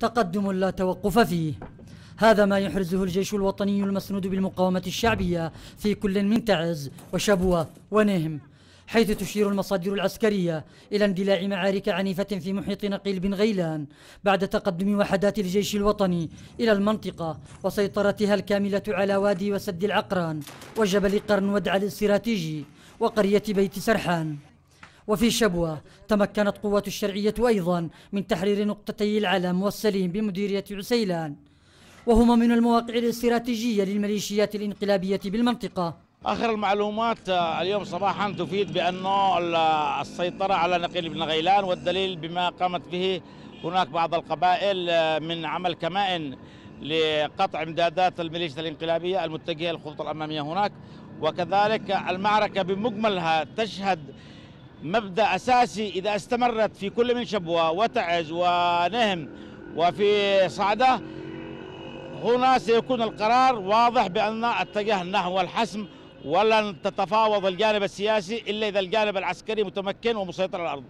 تقدم لا توقف فيه هذا ما يحرزه الجيش الوطني المسنود بالمقاومة الشعبية في كل من تعز وشبوة ونهم حيث تشير المصادر العسكرية إلى اندلاع معارك عنيفة في محيط نقيل بن غيلان بعد تقدم وحدات الجيش الوطني إلى المنطقة وسيطرتها الكاملة على وادي وسد العقران وجبل قرن ودع الاستراتيجي وقرية بيت سرحان وفي شبوة تمكنت قوات الشرعية أيضا من تحرير نقطتي العلم والسليم بمديرية عسيلان وهما من المواقع الاستراتيجية للميليشيات الانقلابية بالمنطقة آخر المعلومات آه، اليوم صباحا تفيد بأنه السيطرة على نقيل بن غيلان والدليل بما قامت به هناك بعض القبائل آه، من عمل كمائن لقطع امدادات الميليشيا الانقلابية المتجهة للخطوط الأمامية هناك وكذلك المعركة بمجملها تشهد مبدا اساسي اذا استمرت في كل من شبوه وتعز ونهم وفي صعده هنا سيكون القرار واضح بان اتجه نحو الحسم ولن تتفاوض الجانب السياسي الا اذا الجانب العسكري متمكن ومسيطر على الارض.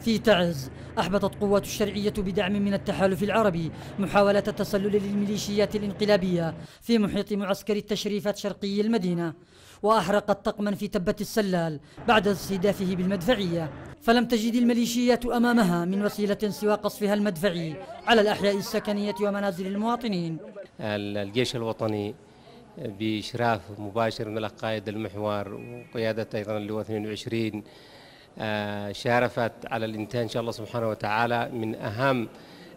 في تعز أحبطت قوات الشرعية بدعم من التحالف العربي محاولة التسلل للميليشيات الانقلابية في محيط معسكر التشريفات شرقي المدينة وأحرقت طقما في تبة السلال بعد استهدافه بالمدفعية فلم تجد الميليشيات أمامها من وسيلة سوى قصفها المدفعي على الأحياء السكنية ومنازل المواطنين الجيش الوطني بإشراف مباشر من القائد المحور وقيادة أيضا اللواء 22 آه، شارفت على الإنتاج إن شاء الله سبحانه وتعالى من أهم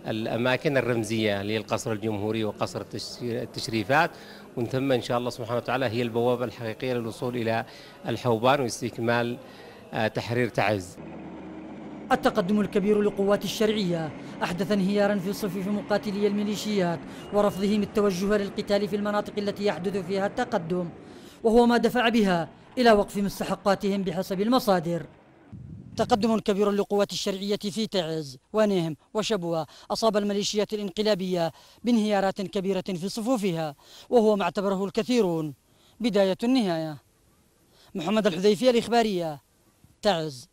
الأماكن الرمزية للقصر الجمهوري وقصر التشريفات ومن ثم إن شاء الله سبحانه وتعالى هي البوابة الحقيقية للوصول إلى الحوبان واستكمال آه، تحرير تعز التقدم الكبير للقوات الشرعية أحدث انهيارا في صفوف مقاتلي الميليشيات ورفضهم التوجه للقتال في المناطق التي يحدث فيها التقدم وهو ما دفع بها إلى وقف مستحقاتهم بحسب المصادر تقدم كبير لقوات الشرعية في تعز ونهم وشبوة أصاب الميليشيات الانقلابية بانهيارات كبيرة في صفوفها وهو ما اعتبره الكثيرون بداية النهاية محمد الحذيفية الإخبارية تعز